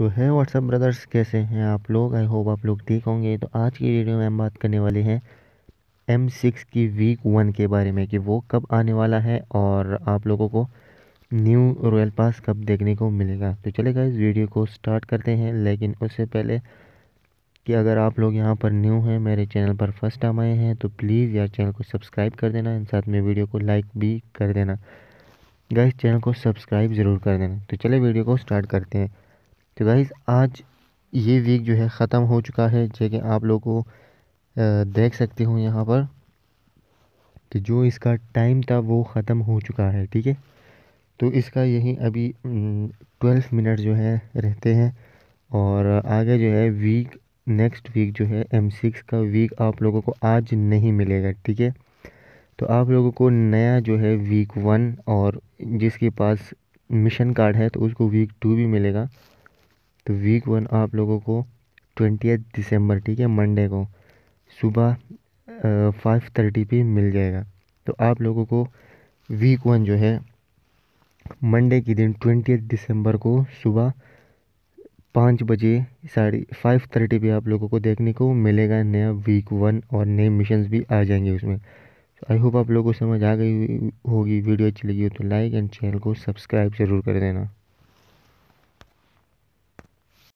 तो है WhatsApp brothers कैसे हैं आप लोग आई होप आप लोग ठीक होंगे तो आज की वीडियो में हम बात करने वाले हैं एम सिक्स की वीक वन के बारे में कि वो कब आने वाला है और आप लोगों को न्यू रॉयल पास कब देखने को मिलेगा तो चलेगा इस वीडियो को स्टार्ट करते हैं लेकिन उससे पहले कि अगर आप लोग यहाँ पर न्यू हैं मेरे चैनल पर फर्स्ट टाइम आए हैं तो प्लीज़ यार चैनल को सब्सक्राइब कर देना इन साथ में वीडियो को लाइक भी कर देना गाइस चैनल को सब्सक्राइब ज़रूर कर देना तो चले वीडियो को स्टार्ट करते हैं तो गाइज़ आज ये वीक जो है ख़त्म हो चुका है जैसे कि आप लोग को देख सकते हो यहाँ पर कि जो इसका टाइम था वो ख़त्म हो चुका है ठीक है तो इसका यही अभी ट्वेल्व मिनट जो है रहते हैं और आगे जो है वीक नेक्स्ट वीक जो है एम सिक्स का वीक आप लोगों को आज नहीं मिलेगा ठीक है तो आप लोगों को नया जो है वीक वन और जिसके पास मिशन कार्ड है तो उसको वीक टू भी मिलेगा तो वीक वन आप लोगों को ट्वेंटी दिसंबर ठीक है मंडे को सुबह फाइव थर्टी पर मिल जाएगा तो आप लोगों को वीक वन जो है मंडे के दिन ट्वेंटी दिसंबर को सुबह पाँच बजे साढ़े फाइव थर्टी पर आप लोगों को देखने को मिलेगा नया वीक वन और नए मिशन भी आ जाएंगे उसमें तो आई होप आप लोगों को समझ आ गई होगी वीडियो अच्छी लगी हो तो लाइक एंड चैनल को सब्सक्राइब ज़रूर कर देना